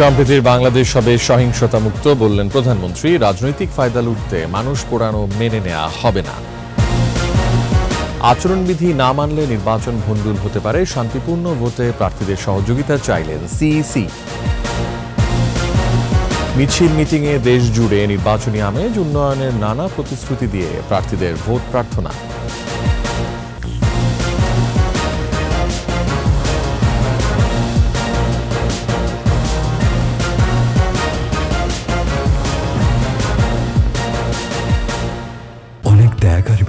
সম্প্রীতির বাংলাদেশ হবে সহিংসতামুক্ত বললেন প্রধানমন্ত্রী রাজনৈতিক ফায়দা লুটতে মানুষ পোড়ানো মেনে নেওয়া হবে না আচরণবিধি না মানলে নির্বাচন ভণ্ডুল হতে পারে শান্তিপূর্ণ ভোটে প্রার্থীদের সহযোগিতা চাইলেন সিইসি মিছিল মিটিংয়ে দেশ জুড়ে নির্বাচনী আমেজ উন্নয়নের নানা প্রতিশ্রুতি দিয়ে প্রার্থীদের ভোট প্রার্থনা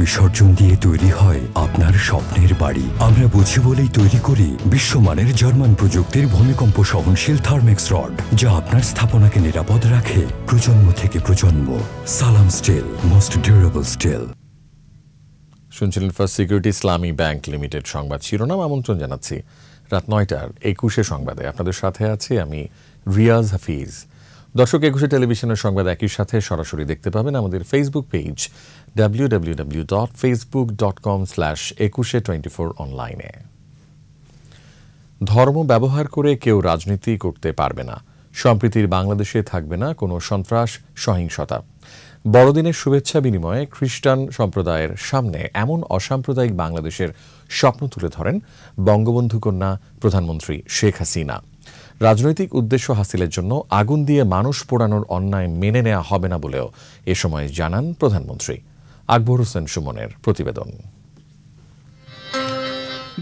বিসর্জন দিয়ে তৈরি হয় আপনার স্বপ্নের বাড়ি আমরা বুঝি বলেই তৈরি করি বিশ্বমানের জার্মান প্রযুক্তির ভূমিকম্প সহনশীল থার্মেক্স রড যা আপনার স্থাপনাকে নিরাপদ রাখে প্রজন্ম থেকে প্রজন্ম Salam steel most durable steel শুনছিলেন first security Islami bank limited সংবাদ শিরোনাম আমন্ত্রণ জানাচ্ছি রাত নয়টার একুশে সংবাদে আপনাদের সাথে আছি আমি রিয়াজ হাফিজ দর্শক একুশে টেলিভিশনের সংবাদ একই সাথে সরাসরি দেখতে পাবেন আমাদের Facebook page W W W dot Facebook dot com slash Ekushey twenty four অনলাইনে ধর্ম ব্যবহার করে কেউ রাজনীতি করতে পারবে না সম্প্রীতির বাংলাদেশে থাকবে না কোনো সন্ত্রাস সহিংসতা বড়দিনের শুভেচ্ছা বিনিময়ে খ্রিস্টান সম্প্রদায়ের সামনে এমন অসাম্প্রদায়িক বাংলাদেশের স্বপ্ন তুলে ধরেন বঙ্গবন্ধু কন্যা প্রধানমন্ত্রী শেখ হাসিনা রাজনৈতিক উদ্দেশ্য হাসিলের জন্য আগুন দিয়ে মানুষ পোড়ানোর অন্যায় মেনে নেওয়া হবে না বলেও এ সময় জানান প্রধানমন্ত্রী আকবর হোসেন সুমনের প্রতিবেদন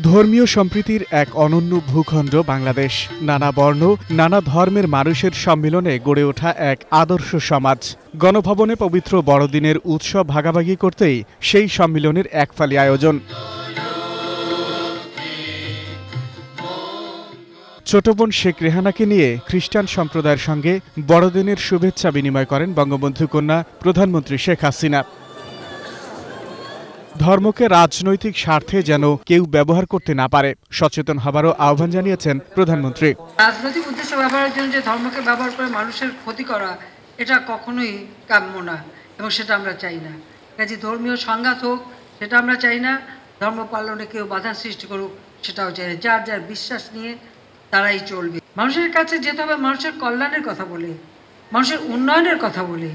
ধর্মীয় সম্প্রীতির এক অনন্য ভূখণ্ড বাংলাদেশ নানা বর্ণ নানা ধর্মের মানুষের সম্মিলনে গড়ে ওঠা এক আদর্শ সমাজ গণভবনে পবিত্র বড়দিনের উৎসব ভাগাভাগি করতেই সেই সম্মিলনের একফালি আয়োজন ছোট বোন শেখ রেহানাকে নিয়ে খ্রিস্টান সম্প্রদায়ের সঙ্গে বড়দিনের শুভেচ্ছা বিনিময় করেন বঙ্গবন্ধু কন্যা প্রধানমন্ত্রী শেখ হাসিনা ধর্মকে রাজনৈতিক স্বার্থে যেন কেউ ব্যবহার করতে না পারে সচেতন হবারও আহ্বান জানিয়েছেন প্রধানমন্ত্রী রাজনৈতিক উদ্দেশ্য ব্যবহারের জন্য যে ধর্মকে ব্যবহার করে মানুষের ক্ষতি করা এটা কখনোই কাম্য না এবং সেটা আমরা চাই না কাজে ধর্মীয় সংঘাত হোক সেটা আমরা চাই না ধর্ম পালনে কেউ বাধা সৃষ্টি করুক সেটাও চাই না যার যার বিশ্বাস নিয়ে তারাই চলবে মানুষের কাছে যেতে হবে মানুষের কল্যাণের কথা বলে মানুষের উন্নয়নের কথা বলে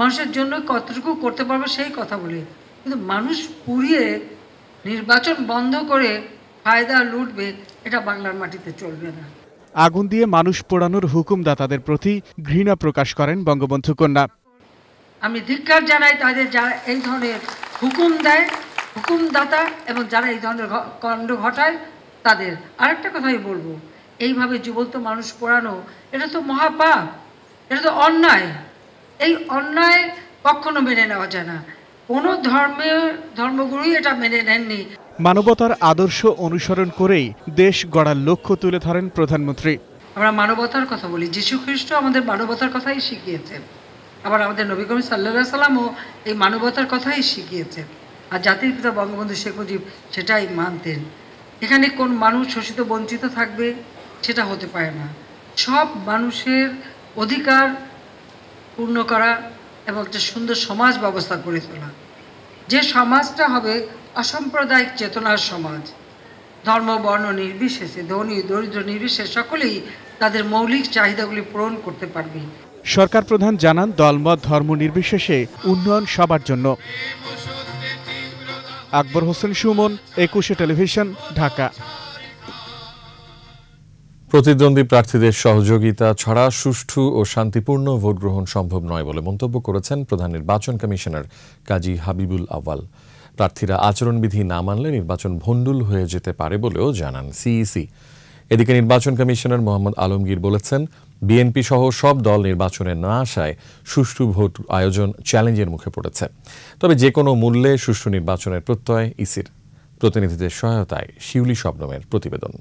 মানুষের জন্য কতটুকু করতে পারবে সেই কথা বলে কিন্তু মানুষ পুড়িয়ে নির্বাচন বন্ধ করে ফায়দা লুটবে এটা বাংলার মাটিতে চলবে না আগুন দিয়ে মানুষ পোড়ানোর হুকুমদাতাদের প্রতি ঘৃণা প্রকাশ করেন বঙ্গবন্ধু কন্যা আমি ধিক্কার জানাই তাদের যারা এই ধরনের হুকুম দেয় হুকুমদাতা এবং যারা এই ধরনের কণ্ড ঘটায় তাদের আরেকটা কথা আমি বলবো এইভাবে জীবন্ত মানুষ পোড়ানো এটা তো মহাপাপ এটা তো অন্যায় এই অন্যায় কখনো মেনে নেওয়া যায় না কোনো ধর্মের ধর্মগুরুই এটা মেনে নেননি মানবতার আদর্শ অনুসরণ করেই দেশ গড়ার লক্ষ্য তুলে ধরেন প্রধানমন্ত্রী আমরা মানবতার কথা বলি যীশু খ্রিস্ট আমাদের মানবতার কথাই শিখিয়েছেন আবার আমাদের নবী করিম সাল্লা সাল্লামও এই মানবতার কথাই শিখিয়েছেন আর জাতির পিতা বঙ্গবন্ধু শেখ মুজিব সেটাই মানতেন এখানে কোন মানুষ শোষিত বঞ্চিত থাকবে সেটা হতে পারে না সব মানুষের অধিকার পূর্ণ করা এবং একটা সুন্দর সমাজ ব্যবস্থা করে তোলা যে সমাজটা হবে অসাম্প্রদায়িক চেতনার সমাজ ধর্ম বর্ণ নির্বিশেষে ধনী দরিদ্র নির্বিশেষে সকলেই তাদের মৌলিক চাহিদাগুলি পূরণ করতে পারবে সরকার প্রধান জানান দলমত ধর্ম নির্বিশেষে উন্নয়ন সবার জন্য আকবর হোসেন সুমন একুশে টেলিভিশন ঢাকা প্রতিদ্বন্দ্বী প্রার্থীদের সহযোগিতা ছাড়া সুষ্ঠু ও শান্তিপূর্ণ ভোট গ্রহণ সম্ভব নয় বলে মন্তব্য করেছেন প্রধান নির্বাচন কমিশনার কাজী হাবিবুল আওয়াল প্রার্থীরা আচরণবিধি না মানলে নির্বাচন ভণ্ডুল হয়ে যেতে পারে বলেও জানান সিইসি এদিকে নির্বাচন কমিশনার মোহাম্মদ আলমগীর বলেছেন বিএনপি সহ সব দল নির্বাচনে না আসায় সুষ্ঠু ভোট আয়োজন চ্যালেঞ্জের মুখে পড়েছে তবে যে কোনো মূল্যে সুষ্ঠু নির্বাচনের প্রত্যয় ইসির প্রতিনিধিদের সহায়তায় শিউলি শবনমের প্রতিবেদন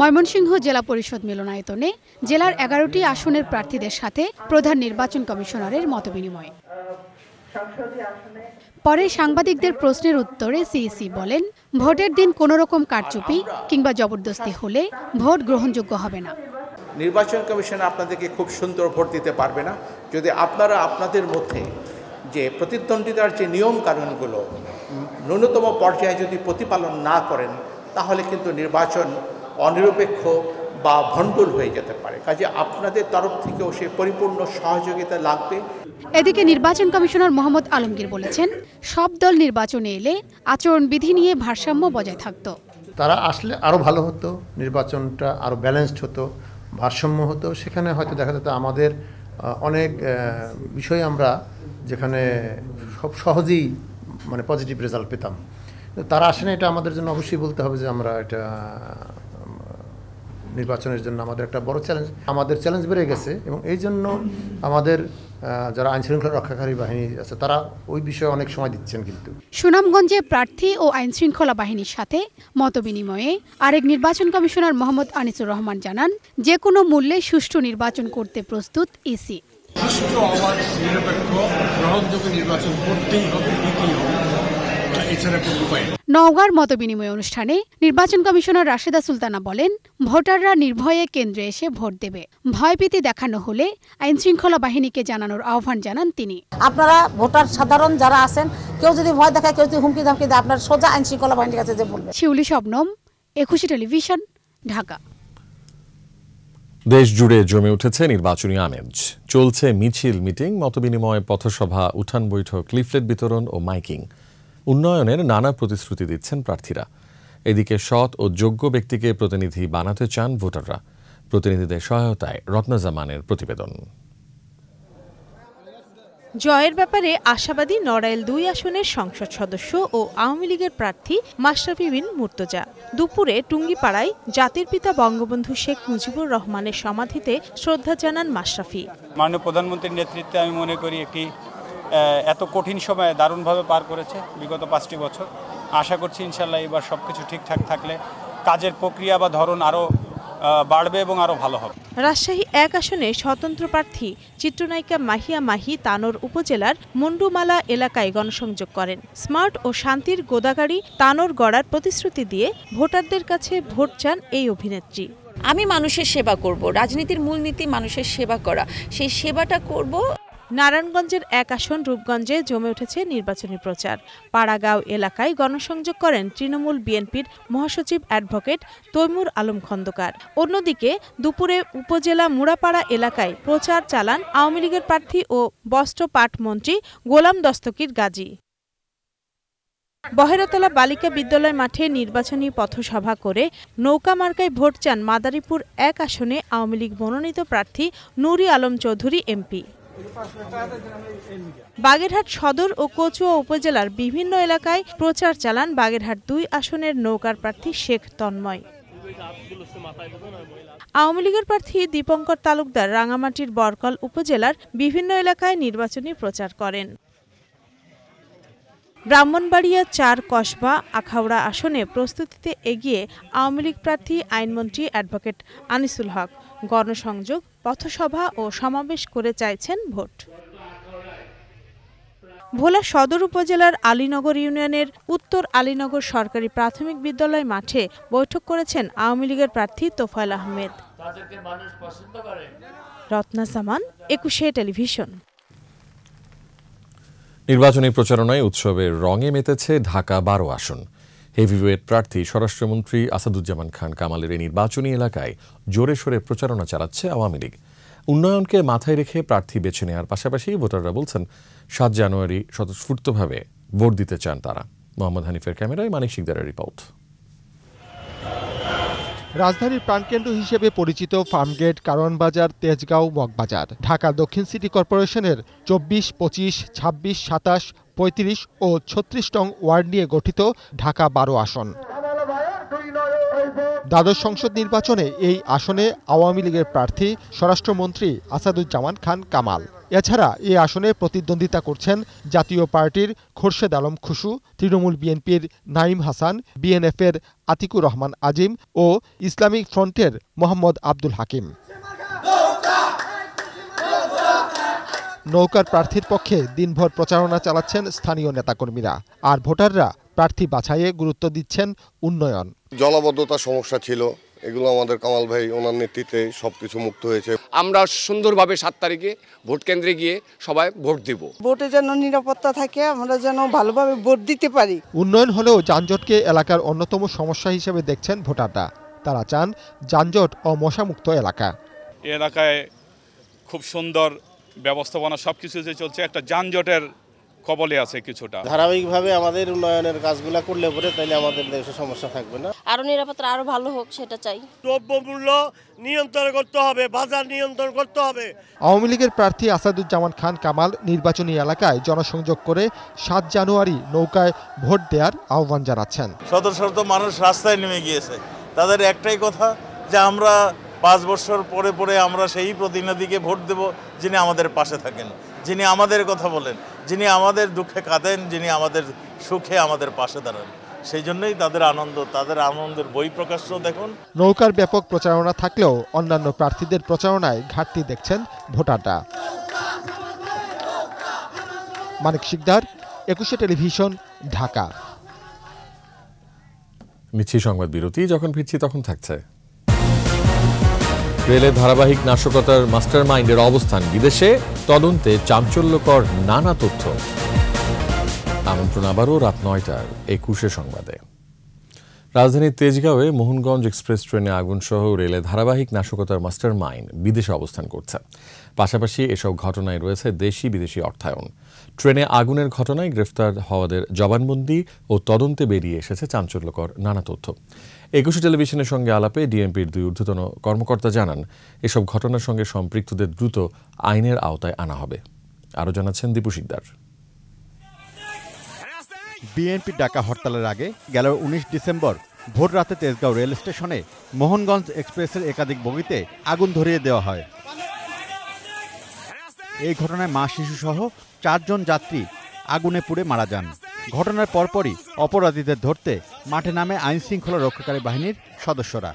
ময়মনসিংহ জেলা পরিষদ মিলনায়তনে জেলার এগারোটি আসনের প্রার্থীদের সাথে প্রধান নির্বাচন কমিশনারের বিনিময় পরে সাংবাদিকদের প্রশ্নের উত্তরে সিইসি বলেন ভোটের দিন কোন রকম কারচুপি কিংবা জবরদস্তি হলে ভোট গ্রহণযোগ্য হবে না নির্বাচন কমিশন আপনাদেরকে খুব সুন্দর ভোট দিতে পারবে না যদি আপনারা আপনাদের মধ্যে যে প্রতিদ্বন্দ্বিতার যে নিয়ম কানুনগুলো ন্যূনতম পর্যায়ে যদি প্রতিপালন না করেন তাহলে কিন্তু নির্বাচন অনিরপেক্ষ বা ভণ্ডল হয়ে যেতে পারে কাজে আপনাদের তরফ থেকেও সে পরিপূর্ণ সহযোগিতা লাগবে এদিকে নির্বাচন কমিশনার মোহাম্মদ আলমগীর বলেছেন সব দল নির্বাচনে এলে আচরণবিধি নিয়ে ভারসাম্য বজায় থাকত তারা আসলে আরও ভালো হতো নির্বাচনটা আরও ব্যালেন্সড হতো ভারসাম্য হতো সেখানে হয়তো দেখা যেত আমাদের অনেক বিষয় আমরা যেখানে সব সহজেই মানে পজিটিভ রেজাল্ট পেতাম তারা আসলে এটা আমাদের জন্য অবশ্যই বলতে হবে যে আমরা এটা নির্বাচনের জন্য আমাদের একটা বড় চ্যালেঞ্জ আমাদের চ্যালেঞ্জ বেড়ে গেছে এবং এই জন্য আমাদের যারা আইন শৃঙ্খলা রক্ষাকারী বাহিনী আছে তারা ওই বিষয়ে অনেক সময় দিচ্ছেন কিন্তু সুনামগঞ্জে প্রার্থী ও আইন শৃঙ্খলা বাহিনীর সাথে মতবিনিময়ে আরেক নির্বাচন কমিশনার মোহাম্মদ আনিসুর রহমান জানান যে কোনো মূল্যে সুষ্ঠু নির্বাচন করতে প্রস্তুত ইসি সুষ্ঠু নিরপেক্ষ গ্রহণযোগ্য নির্বাচন করতেই হবে হবে নওগাঁর মতবিনিময় অনুষ্ঠানে নির্বাচন কমিশনার রাশেদা সুলতানা বলেন ভোটাররা নির্ভয়ে কেন্দ্রে এসে ভোট দেবে ভয়ভীতি দেখানো হলে আইন শৃঙ্খলা বাহিনীকে জানানোর আহ্বান জানান তিনি আপনারা ভোটার সাধারণ যারা আছেন কেউ যদি ভয় দেখায় কেউ যদি হুমকি ধামকি দেয় আপনার সোজা আইন শৃঙ্খলা বাহিনীর কাছে যে বলবে শিউলি শবনম একুশে টেলিভিশন ঢাকা দেশ জুড়ে জমে উঠেছে নির্বাচনী আমেজ চলছে মিছিল মিটিং মতবিনিময় পথসভা উঠান বৈঠক লিফলেট বিতরণ ও মাইকিং উন্নয়নের নানা প্রতিশ্রুতি দিচ্ছেন প্রার্থীরা এদিকে সৎ ও যোগ্য ব্যক্তিকে প্রতিনিধি বানাতে চান ভোটাররা প্রতিনিধিদের সহায়তায় রত্নজামানের প্রতিবেদন জয়ের ব্যাপারে আশাবাদী নড়াইল দুই আসনের সংসদ সদস্য ও আওয়ামী লীগের প্রার্থী মাশরাফি বিন মুর্তজা দুপুরে টুঙ্গিপাড়ায় জাতির পিতা বঙ্গবন্ধু শেখ মুজিবুর রহমানের সমাধিতে শ্রদ্ধা জানান মাশরাফি মাননীয় প্রধানমন্ত্রীর নেতৃত্বে আমি মনে করি একটি এত কঠিন সময়ে দারুণভাবে পার করেছে বিগত পাঁচটি বছর আশা করছি ইনশাল্লাহ এবার সব কিছু ঠিকঠাক থাকলে কাজের প্রক্রিয়া বা ধরন আরও বাড়বে এবং আরও ভালো হবে রাজশাহী এক আসনে স্বতন্ত্র প্রার্থী চিত্রনায়িকা মাহিয়া মাহি তানোর উপজেলার মুন্ডুমালা এলাকায় গণসংযোগ করেন স্মার্ট ও শান্তির গোদাগাড়ি তানোর গড়ার প্রতিশ্রুতি দিয়ে ভোটারদের কাছে ভোট চান এই অভিনেত্রী আমি মানুষের সেবা করব রাজনীতির মূলনীতি মানুষের সেবা করা সেই সেবাটা করব নারায়ণগঞ্জের এক আসন রূপগঞ্জে জমে উঠেছে নির্বাচনী প্রচার পাড়াগাঁও এলাকায় গণসংযোগ করেন তৃণমূল বিএনপির মহাসচিব অ্যাডভোকেট তৈমুর আলম খন্দকার অন্যদিকে দুপুরে উপজেলা মুড়াপাড়া এলাকায় প্রচার চালান আওয়ামী লীগের প্রার্থী ও বস্ত্র পাঠ মন্ত্রী গোলাম দস্তকির গাজী বহেরাতলা বালিকা বিদ্যালয় মাঠে নির্বাচনী পথসভা করে নৌকা মার্কায় ভোট চান মাদারীপুর এক আসনে আওয়ামী লীগ মনোনীত প্রার্থী নুরি আলম চৌধুরী এমপি বাগেরহাট সদর ও কচুয়া উপজেলার বিভিন্ন এলাকায় প্রচার চালান বাগেরহাট দুই আসনের নৌকার প্রার্থী শেখ তন্ময় আওয়ামী লীগের প্রার্থী দীপঙ্কর তালুকদার রাঙামাটির বরকল উপজেলার বিভিন্ন এলাকায় নির্বাচনী প্রচার করেন ব্রাহ্মণবাড়িয়া চার কসবা আখাউড়া আসনে প্রস্তুতিতে এগিয়ে আওয়ামী লীগ প্রার্থী আইনমন্ত্রী অ্যাডভোকেট আনিসুল হক গণসংযোগ পথসভা ও সমাবেশ করে চাইছেন ভোট ভোলা সদর উপজেলার আলীনগর ইউনিয়নের উত্তর আলীনগর সরকারি প্রাথমিক বিদ্যালয় মাঠে বৈঠক করেছেন আওয়ামী লীগের প্রার্থী তোফায়েল আহমেদ রত্না সামান একুশে টেলিভিশন নির্বাচনী প্রচারণায় উৎসবের রঙে মেতেছে ঢাকা বারো আসন হেভিওয়েট প্রার্থী স্বরাষ্ট্রমন্ত্রী আসাদুজ্জামান খান কামালের এই নির্বাচনী এলাকায় জোরে সোরে প্রচারণা চালাচ্ছে আওয়ামী লীগ উন্নয়নকে মাথায় রেখে প্রার্থী বেছে নেওয়ার পাশাপাশি ভোটাররা বলছেন সাত জানুয়ারি স্বতঃস্ফূর্তভাবে ভোট দিতে চান তারা মোহাম্মদ হানিফের ক্যামেরায় মানিক সিকদারের রিপোর্ট রাজধানীর প্রাণকেন্দ্র হিসেবে পরিচিত ফার্মগেট কারওয়ানবাজার তেজগাঁও মগবাজার ঢাকা দক্ষিণ সিটি কর্পোরেশনের চব্বিশ পঁচিশ ছাব্বিশ সাতাশ পঁয়ত্রিশ ও ছত্রিশ নং ওয়ার্ড নিয়ে গঠিত ঢাকা বারো আসন দ্বাদশ সংসদ নির্বাচনে এই আসনে আওয়ামী লীগের প্রার্থী স্বরাষ্ট্রমন্ত্রী আসাদুজ্জামান খান কামাল এছাড়া এ আসনে প্রতিদ্বন্দ্বিতা করছেন জাতীয় পার্টির খোরশেদ আলম খুশু তৃণমূল বিএনপির নাইম হাসান বিএনএফের আতিকুর রহমান আজিম ও ইসলামিক ফ্রন্টের মোহাম্মদ আব্দুল হাকিম নৌকার প্রার্থীর পক্ষে দিনভর প্রচারণা চালাচ্ছেন স্থানীয় নেতাকর্মীরা আর ভোটাররা প্রার্থী বাছাইয়ে গুরুত্ব দিচ্ছেন উন্নয়ন জলাবদ্ধতা সমস্যা ছিল এগুলো আমাদের কামাল ভাই ওনার নেতৃত্বে সব কিছু মুক্ত হয়েছে আমরা সুন্দরভাবে সাত তারিখে ভোট কেন্দ্রে গিয়ে সবাই ভোট দিব ভোটে যেন নিরাপত্তা থাকে আমরা যেন ভালোভাবে ভোট দিতে পারি উন্নয়ন হলেও যানজটকে এলাকার অন্যতম সমস্যা হিসেবে দেখছেন ভোটাররা তারা চান যানজট ও মশামুক্ত এলাকা এলাকায় খুব সুন্দর ব্যবস্থাপনা সব কিছু চলছে একটা যানজটের কবলে আছে কিছুটা ধারাবাহিকভাবে আমাদের উন্নয়নের কাজগুলো করলে পরে তাহলে আমাদের দেশে সমস্যা থাকবে না আরও নিরাপত্তা আরও ভালো হোক সেটা চাই দ্রব্যমূল্য নিয়ন্ত্রণ করতে হবে বাজার নিয়ন্ত্রণ করতে হবে আওয়ামী লীগের প্রার্থী আসাদুজ্জামান খান কামাল নির্বাচনী এলাকায় জনসংযোগ করে সাত জানুয়ারি নৌকায় ভোট দেওয়ার আহ্বান জানাচ্ছেন শত শত মানুষ রাস্তায় নেমে গিয়েছে তাদের একটাই কথা যে আমরা পাঁচ বছর পরে পরে আমরা সেই প্রতিনিধিকে ভোট দেব যিনি আমাদের পাশে থাকেন যিনি আমাদের কথা বলেন যিনি আমাদের দুঃখে কাঁদেন যিনি আমাদের সুখে আমাদের পাশে দাঁড়ান সেই জন্যই তাদের আনন্দ তাদের আনন্দের বই প্রকাশ্য দেখুন নৌকার ব্যাপক প্রচারণা থাকলেও অন্যান্য প্রার্থীদের প্রচারণায় ঘাটতি দেখছেন ভোটাররা মানিক শিকদার একুশে টেলিভিশন ঢাকা নিচ্ছি সংবাদ বিরতি যখন ফিরছি তখন থাকছে রেলের ধারাবাহিক নাশকতার মাস্টার মাইন্ডের অবস্থান বিদেশে তদন্তে চাঞ্চল্যকর নানা তথ্য আমন্ত্রণ আবারও রাত নয়টার একুশে সংবাদে রাজধানীর তেজগাঁওয়ে মোহনগঞ্জ এক্সপ্রেস ট্রেনে আগুনসহ রেলে ধারাবাহিক নাশকতার মাস্টার মাইন্ড বিদেশে অবস্থান করছে পাশাপাশি এসব ঘটনায় রয়েছে দেশি বিদেশি অর্থায়ন ট্রেনে আগুনের ঘটনায় গ্রেফতার হওয়াদের জবানবন্দি ও তদন্তে বেরিয়ে এসেছে চাঞ্চল্যকর নানা তথ্য একুশে টেলিভিশনের সঙ্গে আলাপে ডিএমপির দুই ঊর্ধ্বতন কর্মকর্তা জানান এসব ঘটনার সঙ্গে সম্পৃক্তদের দ্রুত আইনের আওতায় আনা হবে আরও জানাচ্ছেন দীপু সিকদার বিএনপি ডাকা হরতালের আগে গেল উনিশ ডিসেম্বর ভোর রাতে তেজগাঁও রেল স্টেশনে মোহনগঞ্জ এক্সপ্রেসের একাধিক বগিতে আগুন ধরিয়ে দেওয়া হয় এই ঘটনায় মা শিশুসহ চারজন যাত্রী আগুনে পুড়ে মারা যান ঘটনার পরপরই অপরাধীদের ধরতে মাঠে নামে আইন শৃঙ্খলা রক্ষাকারী বাহিনীর সদস্যরা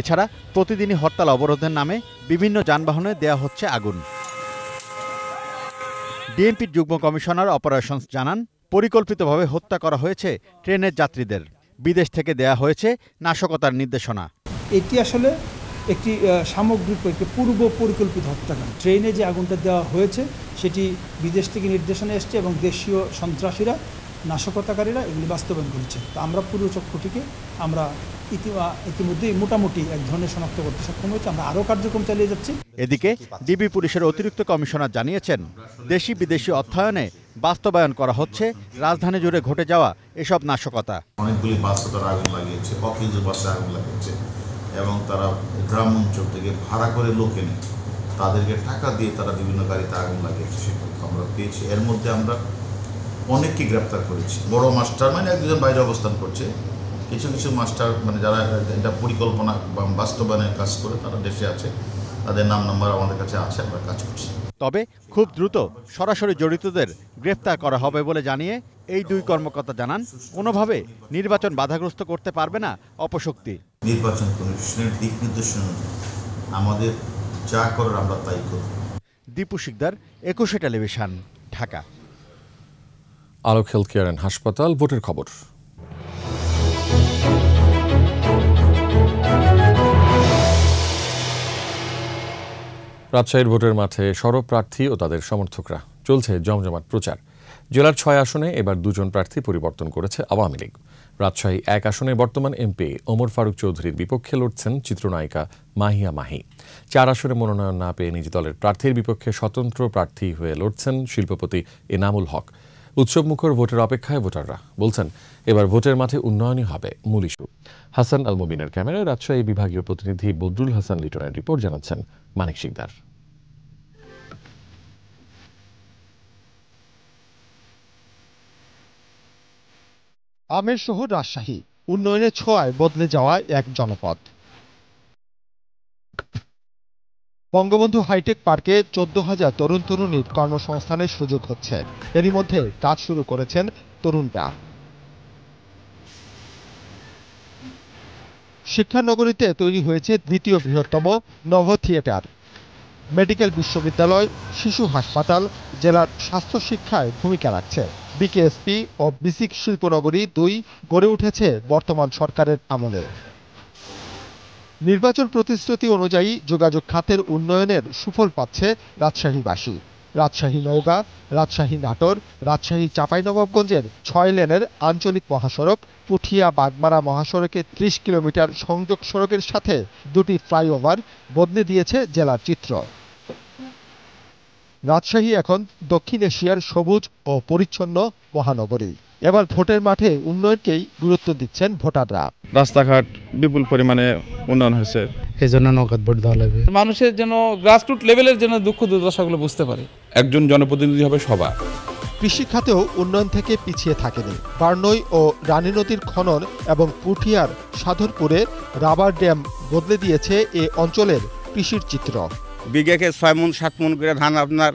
এছাড়া প্রতিদিনই হরতাল অবরোধের নামে বিভিন্ন যানবাহনে দেয়া হচ্ছে আগুন ডিএমপির যুগ্ম কমিশনার অপারেশনস জানান পরিকল্পিতভাবে হত্যা করা হয়েছে ট্রেনের যাত্রীদের বিদেশ থেকে দেয়া হয়েছে নাশকতার নির্দেশনা এটি আসলে একটি সামগ্রিক একটি পূর্ব পরিকল্পিত হত্যাকাণ্ড ট্রেনে যে আগুনটা দেওয়া হয়েছে সেটি বিদেশ থেকে নির্দেশনা এসছে এবং দেশীয় সন্ত্রাসীরা নাশকতাকারীরা এগুলি বাস্তবায়ন করেছে তো আমরা পুরো চক্ষুটিকে আমরা ইতিমধ্যেই মোটামুটি এক ধরনের শনাক্ত করতে সক্ষম হয়েছে আমরা আরও কার্যক্রম চালিয়ে যাচ্ছি এদিকে ডিবি পুলিশের অতিরিক্ত কমিশনার জানিয়েছেন দেশি বিদেশি অর্থায়নে বাস্তবায়ন করা হচ্ছে রাজধানী জুড়ে ঘটে যাওয়া এসব নাশকতা অনেকগুলি বাস্তবের আগুন লাগিয়েছে অফিস বাসে আগুন লাগিয়েছে এবং তারা গ্রাম অঞ্চল থেকে ভাড়া করে লোক এনে তাদেরকে টাকা দিয়ে তারা বিভিন্ন গাড়িতে আগুন লাগিয়েছে সে তথ্য আমরা পেয়েছি এর মধ্যে আমরা অনেককে গ্রেপ্তার করেছি বড় মাস্টার মানে একজন বাইরে অবস্থান করছে কিছু কিছু মাস্টার মানে যারা এটা পরিকল্পনা বা বাস্তবায়নের কাজ করে তারা দেশে আছে তাদের নাম নাম্বার আমাদের কাছে আছে আমরা কাজ করছি তবে খুব দ্রুত সরাসরি জড়িতদের গ্রেফতার করা হবে বলে জানিয়ে এই দুই কর্মকর্তা জানান কোনোভাবে নির্বাচন বাধাগ্রস্ত করতে পারবে না অপশক্তি নির্বাচন কমিশনের দিক নির্দেশনা আমাদের যা করার আমরা তাই করব Dipu Sikdar Ekushey television Dhaka Alok health care হাসপাতাল ভোটের খবর রাজশাহীর ভোটের মাঠে সরব প্রার্থী ও তাদের সমর্থকরা চলছে জমজমাট প্রচার জেলার ছয় আসনে এবার দুজন প্রার্থী পরিবর্তন করেছে আওয়ামী লীগ রাজশাহী এক আসনে বর্তমান এমপি ওমর ফারুক চৌধুরীর বিপক্ষে লড়ছেন চিত্রনায়িকা মাহিয়া মাহি চার আসনে মনোনয়ন না পেয়ে নিজ দলের প্রার্থীর বিপক্ষে স্বতন্ত্র প্রার্থী হয়ে লড়ছেন শিল্পপতি এনামুল হক উৎসব মুখর ভোটের অপেক্ষায় ভোটাররা বলছেন এবার ভোটের মাঠে উন্নয়নই হবে মূল ইস্যু হাসান আল মুবিনের ক্যামেরায় রাজশাহী বিভাগীয় প্রতিনিধি বদরুল হাসান লিটনের রিপোর্ট জানাচ্ছেন মানিক সিকদার আমের শহর রাজশাহী উন্নয়নের ছোঁয়ায় বদলে যাওয়া এক জনপদ বঙ্গবন্ধু হাইটেক পার্কে চোদ্দ হাজার তরুণ তরুণীর কর্মসংস্থানের সুযোগ হচ্ছে এরই মধ্যে কাজ শুরু করেছেন তরুণরা শিক্ষানগরীতে তৈরি হয়েছে দ্বিতীয় বৃহত্তম নব থিয়েটার মেডিকেল বিশ্ববিদ্যালয় শিশু হাসপাতাল জেলার স্বাস্থ্য শিক্ষায় ভূমিকা রাখছে বিকেএসপি ও বিসিক শিল্পনগরী দুই গড়ে উঠেছে বর্তমান সরকারের আমলে নির্বাচন প্রতিশ্রুতি অনুযায়ী যোগাযোগ খাতের উন্নয়নের সুফল পাচ্ছে রাজশাহীবাসী রাজশাহী নওগাঁ রাজশাহী নাটোর রাজশাহী চাঁপাইনবাবগঞ্জের ছয় লেনের আঞ্চলিক মহাসড়ক পুঠিয়া বাগমারা মহাসড়কে ত্রিশ কিলোমিটার সংযোগ সড়কের সাথে দুটি ফ্লাইওভার বদলে দিয়েছে জেলার চিত্র রাজশাহী এখন দক্ষিণ এশিয়ার সবুজ ও পরিচ্ছন্ন মহানগরী এবার ভোটের মাঠে উন্নয়নকেই গুরুত্ব দিচ্ছেন ভোটাররা রাস্তাঘাট বিপুল পরিমাণে উন্নয়ন হয়েছে সেই জন্য ভোট দেওয়া লাগবে মানুষের যেন গ্রাসরুট লেভেলের জন্য দুঃখ দুর্দশাগুলো বুঝতে পারে একজন জনপ্রতিনিধি হবে সবার কৃষি খাতেও উন্নয়ন থেকে পিছিয়ে থাকেনি বার্নই ও রানী নদীর খনন এবং পুঠিয়ার সাধনপুরে রাবার ড্যাম বদলে দিয়েছে এ অঞ্চলের কৃষির চিত্র বিঘেকে ছয় মন সাত মন করে ধান আপনার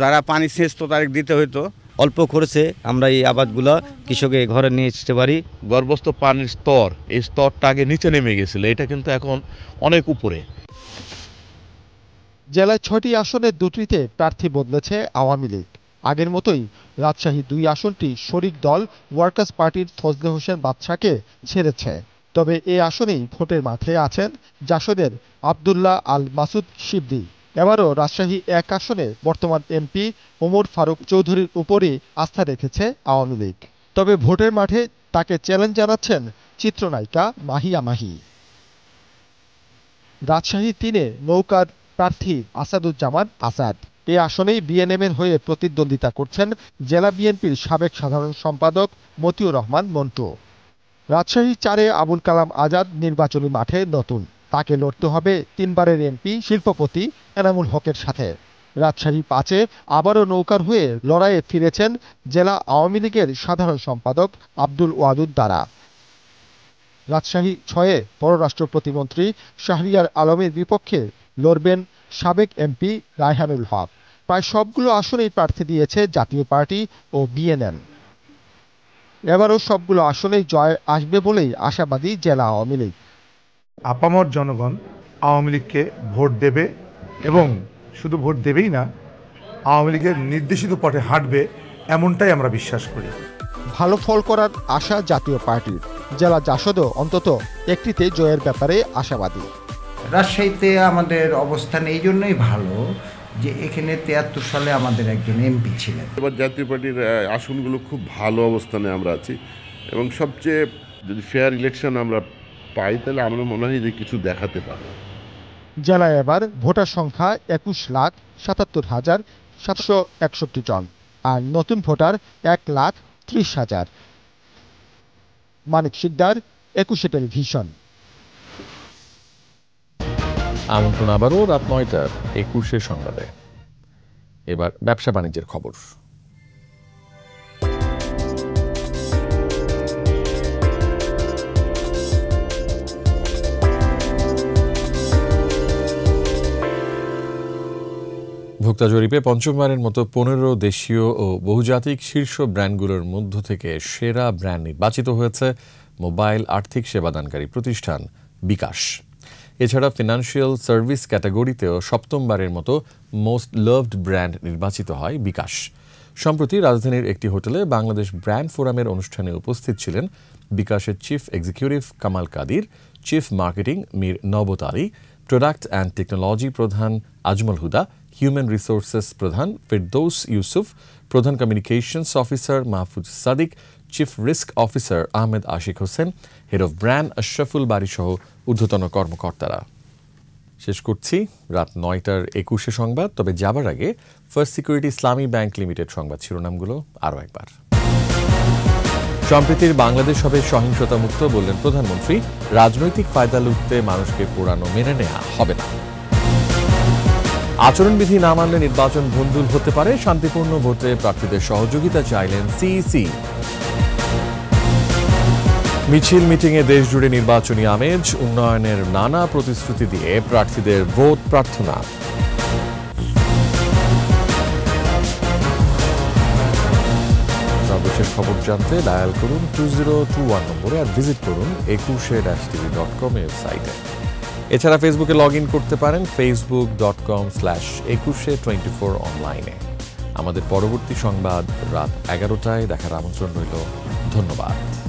যারা পানি তো তারিখ দিতে হইতো অল্প খরচে আমরা এই আবাদগুলো কৃষকের ঘরে নিয়ে আসতে পারি গর্ভস্থ পানির স্তর এই স্তরটা আগে নিচে নেমে গেছিল এটা কিন্তু এখন অনেক উপরে জেলায় ছয়টি আসনের দুটিতে প্রার্থী বদলেছে আওয়ামী লীগ আগের মতোই রাজশাহী দুই আসনটি শরিক দল ওয়ার্কার্স পার্টির ফজলে হোসেন বাদশাকে ছেড়েছে তবে এ আসনেই ভোটের মাঠে আছেন জাসদের আবদুল্লাহ আল মাসুদ শিবদি এবারও রাজশাহী এক আসনে বর্তমান এমপি ওমর ফারুক চৌধুরীর উপরই আস্থা রেখেছে আওয়ামী লীগ তবে ভোটের মাঠে তাকে চ্যালেঞ্জ জানাচ্ছেন চিত্রনায়িকা মাহিয়া মাহি রাজশাহী তিনে নৌকার প্রার্থী আসাদুজ্জামান আসাদ এ আসনেই বিএনএমের হয়ে প্রতিদ্বন্দ্বিতা করছেন জেলা বিএনপির সাবেক সাধারণ সম্পাদক মতিউর রহমান মন্টু রাজশাহী চারে আবুল কালাম আজাদ নির্বাচনী মাঠে নতুন তাকে লড়তে হবে তিনবারের এমপি শিল্পপতি এনামুল হকের সাথে রাজশাহী পাঁচে আবারও নৌকার হয়ে লড়াইয়ে ফিরেছেন জেলা আওয়ামী লীগের সাধারণ সম্পাদক আব্দুল ওয়াদুদ দ্বারা রাজশাহী ছয়ে পররাষ্ট্র প্রতিমন্ত্রী শাহরিয়ার আলমের বিপক্ষে লড়বেন সাবেক এমপি রায়হানুল হক প্রায় সবগুলো আসনেই প্রার্থী দিয়েছে জাতীয় পার্টি ও বিএনএন এবারও সবগুলো আসনেই জয় আসবে বলেই আশাবাদী জেলা আওয়ামী লীগ আপামর জনগণ আওয়ামী লীগকে ভোট দেবে এবং শুধু ভোট দেবেই না আওয়ামী লীগের নির্দেশিত পথে হাঁটবে এমনটাই আমরা বিশ্বাস করি ভালো ফল করার আশা জাতীয় পার্টির জেলা জাসদও অন্তত একটিতে জয়ের ব্যাপারে আশাবাদী রাজশাহীতে আমাদের অবস্থান এই জন্যই ভালো যে এখানে তেয়াত্তর সালে আমাদের একজন এমপি ছিলেন এবার জাতীয় পার্টির আসনগুলো খুব ভালো অবস্থানে আমরা আছি এবং সবচেয়ে যদি ফেয়ার ইলেকশন আমরা পাই তাহলে আমরা মনে হয় যে কিছু দেখাতে পারবো জেলায় এবার ভোটার সংখ্যা একুশ লাখ সাতাত্তর হাজার সাতশো একষট্টি জন আর নতুন ভোটার এক লাখ ত্রিশ হাজার মানিক সিকদার একুশে টেলিভিশন আমন্ত্রণ আবারও রাত নয়টার একুশে সংবাদে এবার ব্যবসা বাণিজ্যের খবর ভোক্তা জরিপে পঞ্চমবারের মতো পনেরো দেশীয় ও বহুজাতিক শীর্ষ ব্র্যান্ডগুলোর মধ্য থেকে সেরা ব্র্যান্ড নির্বাচিত হয়েছে মোবাইল আর্থিক সেবাদানকারী প্রতিষ্ঠান বিকাশ এছাড়া ফিনান্সিয়াল সার্ভিস ক্যাটাগরিতেও সপ্তমবারের মতো মোস্ট লাভড ব্র্যান্ড নির্বাচিত হয় বিকাশ সম্প্রতি রাজধানীর একটি হোটেলে বাংলাদেশ ব্র্যান্ড ফোরামের অনুষ্ঠানে উপস্থিত ছিলেন বিকাশের chief executive Kamal Kadir chief marketing Mir Nabtari product and technology প্রধান আজমল হুদা হিউম্যান রিসোর্সেস প্রধান ফেরদৌস ইউসুফ প্রধান communications officer Mahfuz Sadiq chief risk officer Ahmed Ashiq Hossain head of brand Ashraful সহ ঊর্ধ্বতন কর্মকর্তারা শেষ করছি রাত নয়টার একুশে সংবাদ তবে যাবার আগে first security Islami bank limited সংবাদ শিরোনামগুলো আরও একবার সম্প্রীতির বাংলাদেশ হবে সহিংসতামুক্ত বললেন প্রধানমন্ত্রী রাজনৈতিক ফায়দা লুটতে মানুষকে পোড়ানো মেনে নেওয়া হবে না আচরণবিধি না মানলে নির্বাচন ভন্ডুল হতে পারে শান্তিপূর্ণ ভোটে প্রার্থীদের সহযোগিতা চাইলেন সিইসি মিছিল মিটিংয়ে দেশজুড়ে নির্বাচনী আমেজ উন্নয়নের নানা প্রতিশ্রুতি দিয়ে প্রার্থীদের ভোট প্রার্থনা সর্বশেষ খবর জানতে ডায়াল করুন টু জিরো টু ওয়ান নম্বরে আর ভিজিট করুন একুশে টিভি ডট কম ওয়েবসাইটে এছাড়া ফেসবুকে লগ ইন করতে পারেন Facebook dot com slash Ekushey twenty four অনলাইনে আমাদের পরবর্তী সংবাদ রাত এগারোটায় দেখার আমন্ত্রণ রইল ধন্যবাদ